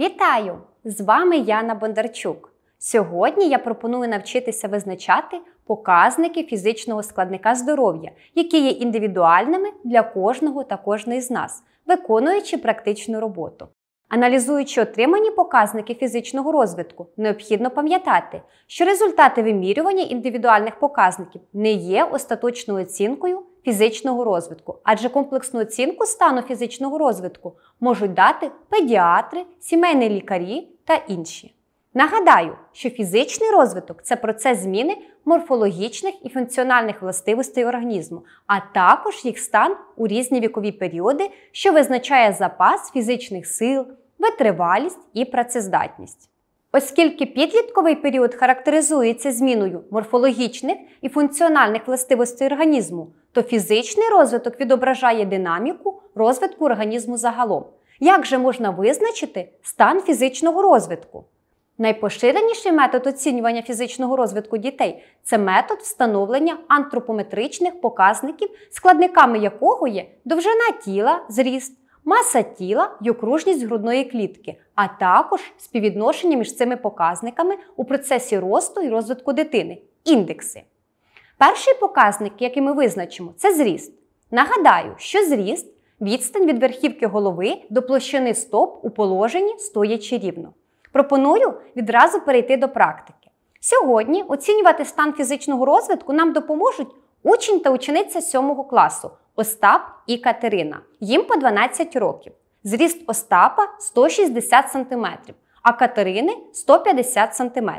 Вітаю! З вами Яна Бондарчук. Сьогодні я пропоную навчитися визначати показники фізичного складника здоров'я, які є індивідуальними для кожного та кожної з нас, виконуючи практичну роботу. Аналізуючи отримані показники фізичного розвитку, необхідно пам'ятати, що результати вимірювання індивідуальних показників не є остаточною оцінкою фізичного розвитку, адже комплексну оцінку стану фізичного розвитку можуть дати педіатри, сімейні лікарі та інші. Нагадаю, що фізичний розвиток це процес зміни морфологічних і функціональних властивостей організму, а також їх стан у різні вікові періоди, що визначає запас фізичних сил, витривалість і працездатність. Оскільки підлітковий період характеризується зміною морфологічних і функціональних властивостей організму, то фізичний розвиток відображає динаміку розвитку організму загалом. Як же можна визначити стан фізичного розвитку? Найпоширеніший метод оцінювання фізичного розвитку дітей це метод встановлення антропометричних показників, складниками якого є довжина тіла, зріст маса тіла й окружність грудної клітки, а також співвідношення між цими показниками у процесі росту і розвитку дитини індекси. Перший показник, який ми визначимо, це зріст. Нагадаю, що зріст відстань від верхівки голови до площини стоп у положенні стоячи рівно. Пропоную відразу перейти до практики. Сьогодні оцінювати стан фізичного розвитку нам допоможуть Учень та учениця 7 класу Остап і Катерина. Їм по 12 років. Зріст Остапа 160 см, а Катерини 150 см.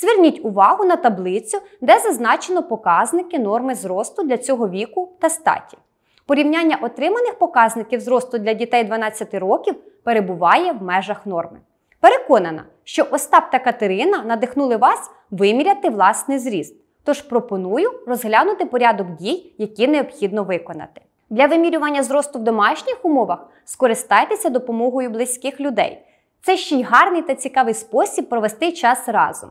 Зверніть увагу на таблицю, де зазначено показники норми зросту для цього віку та статі. Порівняння отриманих показників зросту для дітей 12 років перебуває в межах норми. Переконана, що Остап та Катерина надихнули вас виміряти власний зріст. Тож пропоную розглянути порядок дій, які необхідно виконати. Для вимірювання зросту в домашніх умовах скористайтеся допомогою близьких людей. Це ще й гарний та цікавий спосіб провести час разом.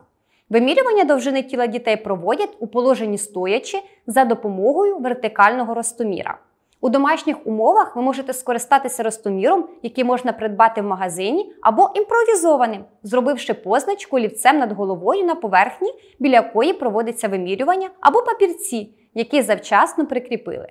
Вимірювання довжини тіла дітей проводять у положенні стоячи за допомогою вертикального ростоміра. У домашніх умовах ви можете скористатися ростоміром, який можна придбати в магазині, або імпровізованим, зробивши позначку лівцем над головою на поверхні, біля якої проводиться вимірювання, або папірці, які завчасно прикріпили.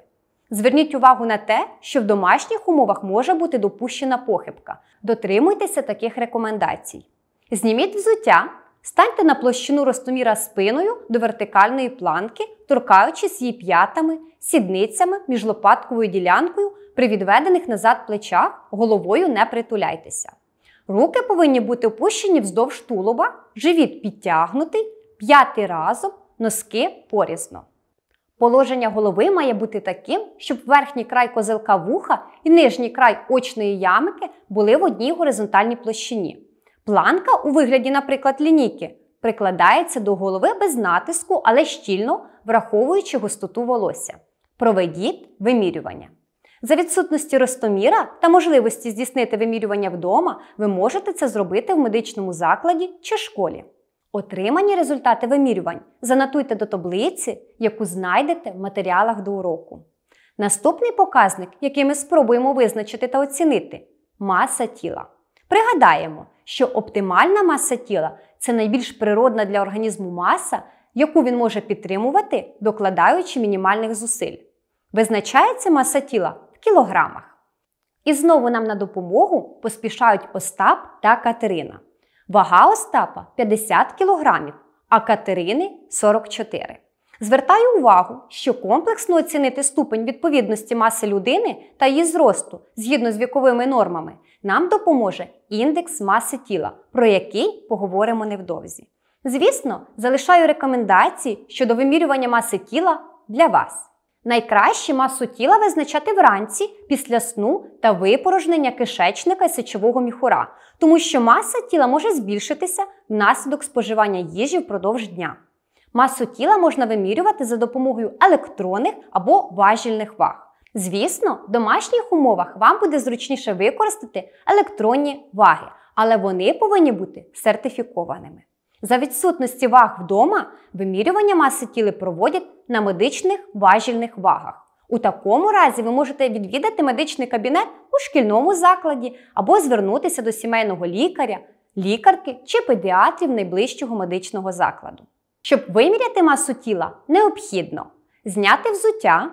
Зверніть увагу на те, що в домашніх умовах може бути допущена похибка. Дотримуйтеся таких рекомендацій. Зніміть взуття. Станьте на площину ростоміра спиною до вертикальної планки, торкаючись її п'ятами, сідницями між лопатковою ділянкою при відведених назад плечах, головою не притуляйтеся. Руки повинні бути опущені вздовж тулуба, живіт підтягнутий, п'ятий разом, носки порізно. Положення голови має бути таким, щоб верхній край козелка вуха і нижній край очної ямики були в одній горизонтальній площині. Планка у вигляді, наприклад, лінійки прикладається до голови без натиску, але щільно враховуючи густоту волосся. Проведіть вимірювання. За відсутності ростоміра та можливості здійснити вимірювання вдома, ви можете це зробити в медичному закладі чи школі. Отримані результати вимірювань занотуйте до таблиці, яку знайдете в матеріалах до уроку. Наступний показник, який ми спробуємо визначити та оцінити маса тіла. Пригадаємо, що оптимальна маса тіла це найбільш природна для організму маса, яку він може підтримувати, докладаючи мінімальних зусиль. Визначається маса тіла в кілограмах. І знову нам на допомогу поспішають Остап та Катерина. Вага Остапа 50 кг, а Катерини 44 Звертаю увагу, що комплексно оцінити ступень відповідності маси людини та її зросту згідно з віковими нормами нам допоможе індекс маси тіла, про який поговоримо невдовзі. Звісно, залишаю рекомендації щодо вимірювання маси тіла для вас. Найкраще масу тіла визначати вранці після сну та випорожнення кишечника і сечового міхура, тому що маса тіла може збільшитися внаслідок споживання їжі впродовж дня. Масу тіла можна вимірювати за допомогою електронних або важільних ваг. Звісно, в домашніх умовах вам буде зручніше використати електронні ваги, але вони повинні бути сертифікованими. За відсутності ваг вдома вимірювання маси тіла проводять на медичних важільних вагах. У такому разі ви можете відвідати медичний кабінет у шкільному закладі або звернутися до сімейного лікаря, лікарки чи педіатрів найближчого медичного закладу. Щоб виміряти масу тіла, необхідно зняти взуття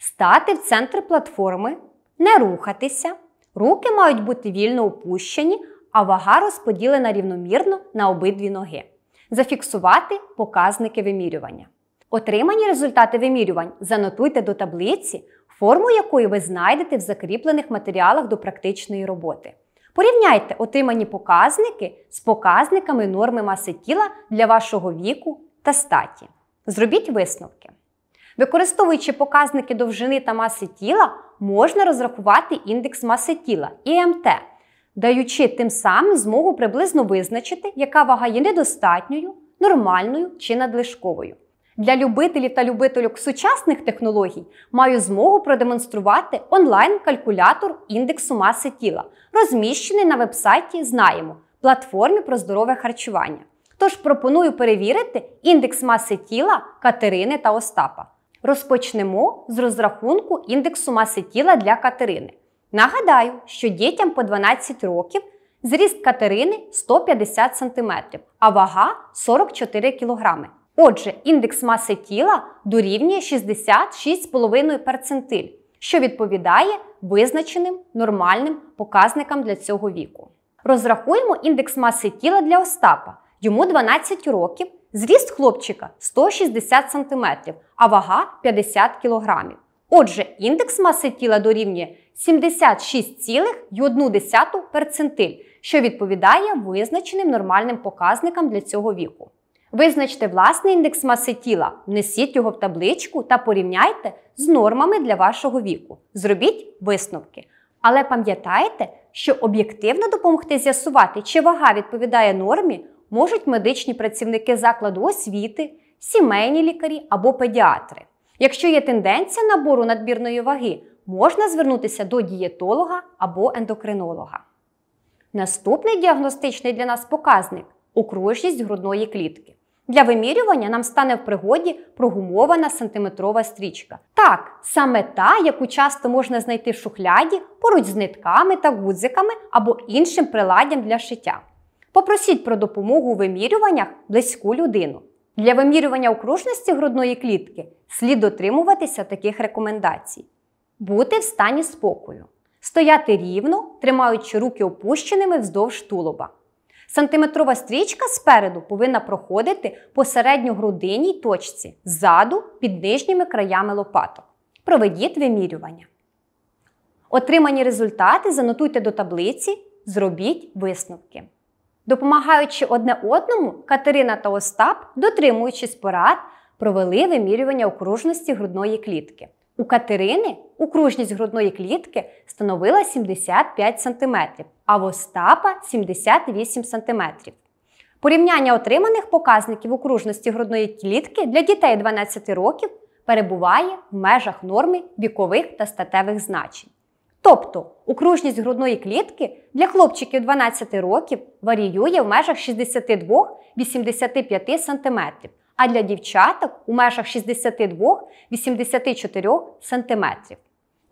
стати в центр платформи, не рухатися. Руки мають бути вільно опущені, а вага розподілена рівномірно на обидві ноги. Зафіксувати показники вимірювання. Отримані результати вимірювань занотуйте до таблиці, форму якої ви знайдете в закріплених матеріалах до практичної роботи. Порівняйте отримані показники з показниками норми маси тіла для вашого віку та статі. Зробіть висновки. Використовуючи показники довжини та маси тіла, можна розрахувати індекс маси тіла ІМТ, даючи тим самим змогу приблизно визначити, яка вага є недостатньою, нормальною чи надлишковою. Для любителів та любительок сучасних технологій маю змогу продемонструвати онлайн-калькулятор індексу маси тіла, розміщений на вебсайті Знаємо платформі про здорове харчування. Тож пропоную перевірити індекс маси тіла Катерини та Остапа. Розпочнемо з розрахунку індексу маси тіла для Катерини. Нагадаю, що дітям по 12 років зріст Катерини 150 см, а вага 44 кг. Отже, індекс маси тіла дорівнює 66,5%, що відповідає визначеним нормальним показникам для цього віку. Розрахуємо індекс маси тіла для Остапа. Йому 12 років. Зріст хлопчика 160 см, а вага 50 кг. Отже, індекс маси тіла дорівнює 76,1 перцентиль, що відповідає визначеним нормальним показникам для цього віку. Визначте власний індекс маси тіла, внесіть його в табличку та порівняйте з нормами для вашого віку. Зробіть висновки. Але пам'ятайте, що об'єктивно допомогти з'ясувати, чи вага відповідає нормі, можуть медичні працівники закладу освіти, сімейні лікарі або педіатри. Якщо є тенденція набору надмірної ваги, можна звернутися до дієтолога або ендокринолога. Наступний діагностичний для нас показник окружність грудної клітки. Для вимірювання нам стане в пригоді прогумована сантиметрова стрічка. Так, саме та, яку часто можна знайти в шухляді поруч з нитками та гудзиками або іншим приладдям для шиття. Попросіть про допомогу у вимірюваннях близьку людину. Для вимірювання окружності грудної клітки слід дотримуватися таких рекомендацій: бути в стані спокою, стояти рівно, тримаючи руки опущеними вздовж тулуба. Сантиметрова стрічка спереду повинна проходити посередньо грудиній точці ззаду під нижніми краями лопаток. Проведіть вимірювання. Отримані результати занотуйте до таблиці, зробіть висновки. Допомагаючи одне одному, Катерина та Остап, дотримуючись порад, провели вимірювання окружності грудної клітки. У Катерини окружність грудної клітки становила 75 см, а в Остапа 78 см. Порівняння отриманих показників окружності грудної клітки для дітей 12 років перебуває в межах норми вікових та статевих значень. Тобто окружність грудної клітки для хлопчиків 12 років варіює в межах 62-85 см, а для дівчаток у межах 62-84 см.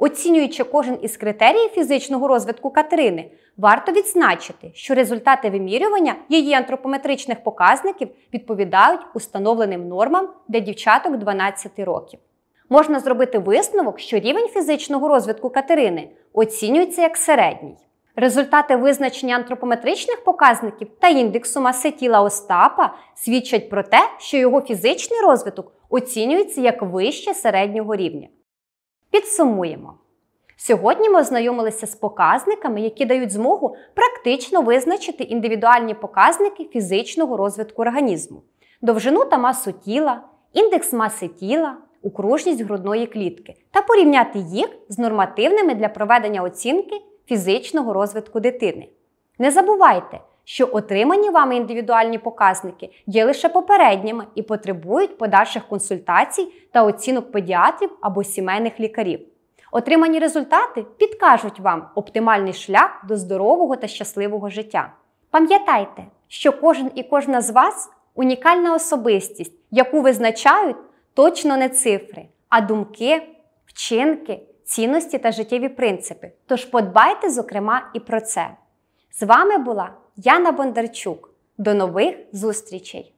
Оцінюючи кожен із критеріїв фізичного розвитку Катерини, варто відзначити, що результати вимірювання її антропометричних показників відповідають установленим нормам для дівчаток 12 років можна зробити висновок, що рівень фізичного розвитку Катерини оцінюється як середній. Результати визначення антропометричних показників та індексу маси тіла Остапа свідчать про те, що його фізичний розвиток оцінюється як вище середнього рівня. Підсумуємо. Сьогодні ми ознайомилися з показниками, які дають змогу практично визначити індивідуальні показники фізичного розвитку організму, довжину та масу тіла, індекс маси тіла, укружність грудної клітки та порівняти їх з нормативними для проведення оцінки фізичного розвитку дитини. Не забувайте, що отримані вами індивідуальні показники є лише попередніми і потребують подальших консультацій та оцінок педіатрів або сімейних лікарів. Отримані результати підкажуть вам оптимальний шлях до здорового та щасливого життя. Пам'ятайте, що кожен і кожна з вас унікальна особистість, яку визначають точно не цифри, а думки, вчинки, цінності та життєві принципи. Тож подбайте, зокрема, і про це. З вами була Яна Бондарчук. До нових зустрічей!